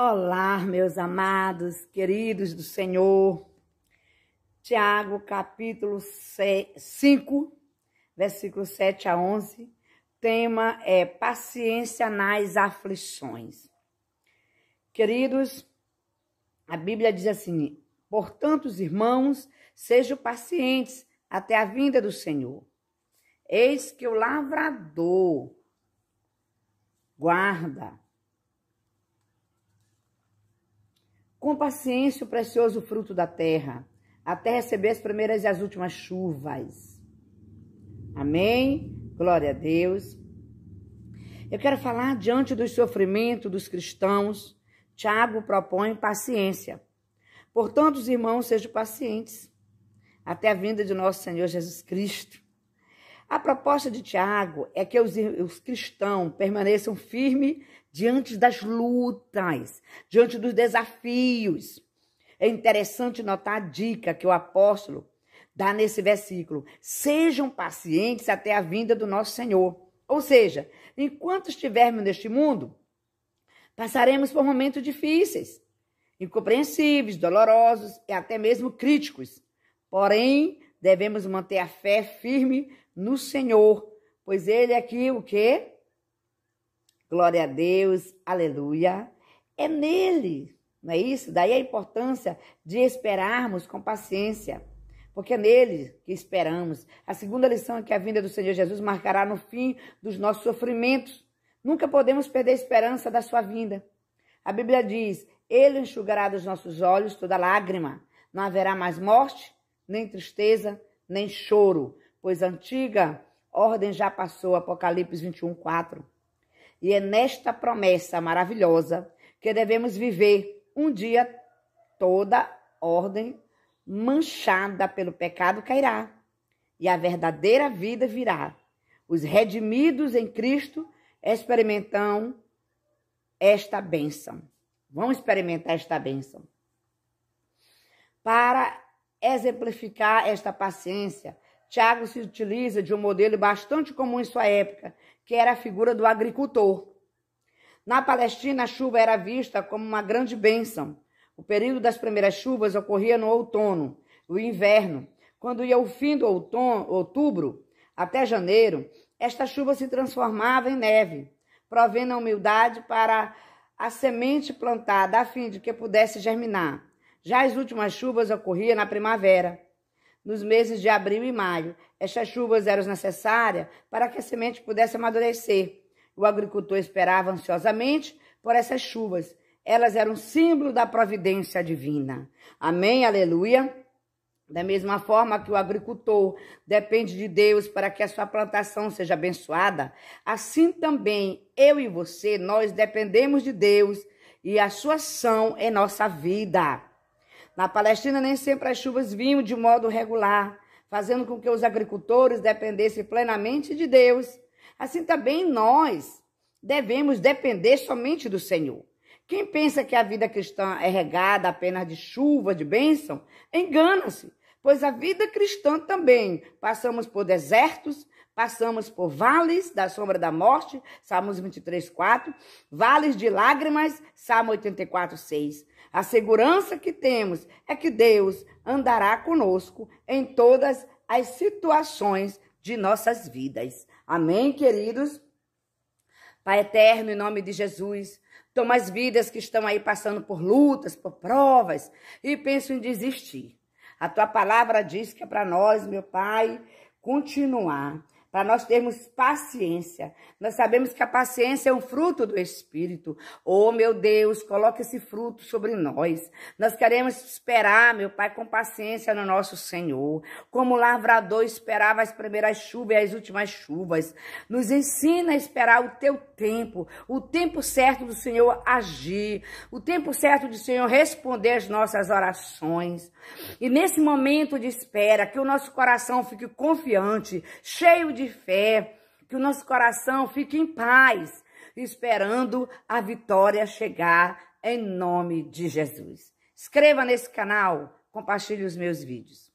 Olá, meus amados, queridos do Senhor. Tiago, capítulo 5, versículo 7 a 11. Tema é paciência nas aflições. Queridos, a Bíblia diz assim: Portanto, os irmãos, sejam pacientes até a vinda do Senhor. Eis que o lavrador guarda Com paciência, o precioso fruto da terra, até receber as primeiras e as últimas chuvas. Amém? Glória a Deus. Eu quero falar diante do sofrimento dos cristãos. Tiago propõe paciência. Portanto, os irmãos, sejam pacientes até a vinda de nosso Senhor Jesus Cristo. A proposta de Tiago é que os, os cristãos permaneçam firmes diante das lutas, diante dos desafios. É interessante notar a dica que o apóstolo dá nesse versículo: sejam pacientes até a vinda do nosso Senhor. Ou seja, enquanto estivermos neste mundo, passaremos por momentos difíceis, incompreensíveis, dolorosos e até mesmo críticos. Porém, devemos manter a fé firme no Senhor, pois ele é aqui o que Glória a Deus, aleluia. É nele, não é isso? Daí a importância de esperarmos com paciência, porque é nele que esperamos. A segunda lição é que a vinda do Senhor Jesus marcará no fim dos nossos sofrimentos. Nunca podemos perder a esperança da sua vinda. A Bíblia diz: Ele enxugará dos nossos olhos toda lágrima. Não haverá mais morte, nem tristeza, nem choro, pois a antiga ordem já passou. Apocalipse 21, 4. E é nesta promessa maravilhosa que devemos viver um dia toda ordem manchada pelo pecado cairá e a verdadeira vida virá. Os redimidos em Cristo experimentam esta bênção. Vão experimentar esta bênção. Para exemplificar esta paciência, Tiago se utiliza de um modelo bastante comum em sua época, que era a figura do agricultor. Na Palestina, a chuva era vista como uma grande bênção. O período das primeiras chuvas ocorria no outono, o inverno. Quando ia o fim do outono, outubro até janeiro, esta chuva se transformava em neve, provendo a humildade para a semente plantada a fim de que pudesse germinar. Já as últimas chuvas ocorriam na primavera nos meses de abril e maio. Estas chuvas eram necessárias para que a semente pudesse amadurecer. O agricultor esperava ansiosamente por essas chuvas. Elas eram símbolo da providência divina. Amém, aleluia. Da mesma forma que o agricultor depende de Deus para que a sua plantação seja abençoada, assim também eu e você, nós dependemos de Deus e a sua ação é nossa vida. Na Palestina, nem sempre as chuvas vinham de modo regular, fazendo com que os agricultores dependessem plenamente de Deus. Assim também nós devemos depender somente do Senhor. Quem pensa que a vida cristã é regada apenas de chuva, de bênção, engana-se, pois a vida cristã também passamos por desertos, Passamos por vales da sombra da morte, Salmos 23, 4. Vales de lágrimas, Salmo 84, 6. A segurança que temos é que Deus andará conosco em todas as situações de nossas vidas. Amém, queridos? Pai eterno, em nome de Jesus, toma as vidas que estão aí passando por lutas, por provas e penso em desistir. A tua palavra diz que é para nós, meu Pai, continuar para nós termos paciência. Nós sabemos que a paciência é um fruto do Espírito. Oh, meu Deus, coloque esse fruto sobre nós. Nós queremos esperar, meu Pai, com paciência no nosso Senhor. Como o lavrador esperava as primeiras chuvas e as últimas chuvas. Nos ensina a esperar o teu tempo, o tempo certo do Senhor agir, o tempo certo do Senhor responder as nossas orações. E nesse momento de espera, que o nosso coração fique confiante, cheio de de fé, que o nosso coração fique em paz, esperando a vitória chegar em nome de Jesus. Inscreva nesse canal, compartilhe os meus vídeos.